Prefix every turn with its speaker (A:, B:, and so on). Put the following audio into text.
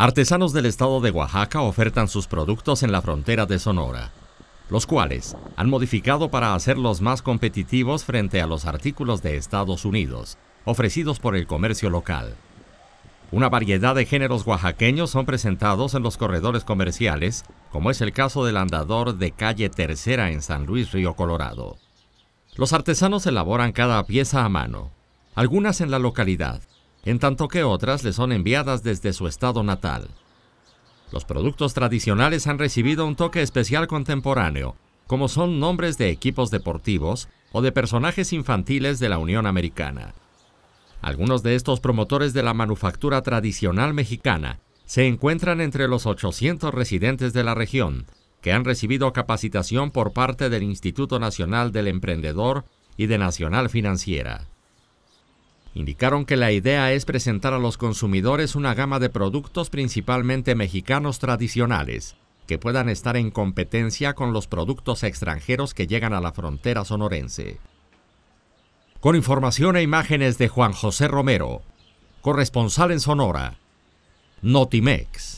A: Artesanos del estado de Oaxaca ofertan sus productos en la frontera de Sonora, los cuales han modificado para hacerlos más competitivos frente a los artículos de Estados Unidos, ofrecidos por el comercio local. Una variedad de géneros oaxaqueños son presentados en los corredores comerciales, como es el caso del andador de calle Tercera en San Luis Río Colorado. Los artesanos elaboran cada pieza a mano, algunas en la localidad, en tanto que otras le son enviadas desde su estado natal. Los productos tradicionales han recibido un toque especial contemporáneo, como son nombres de equipos deportivos o de personajes infantiles de la Unión Americana. Algunos de estos promotores de la manufactura tradicional mexicana se encuentran entre los 800 residentes de la región, que han recibido capacitación por parte del Instituto Nacional del Emprendedor y de Nacional Financiera indicaron que la idea es presentar a los consumidores una gama de productos principalmente mexicanos tradicionales, que puedan estar en competencia con los productos extranjeros que llegan a la frontera sonorense. Con información e imágenes de Juan José Romero, corresponsal en Sonora, Notimex.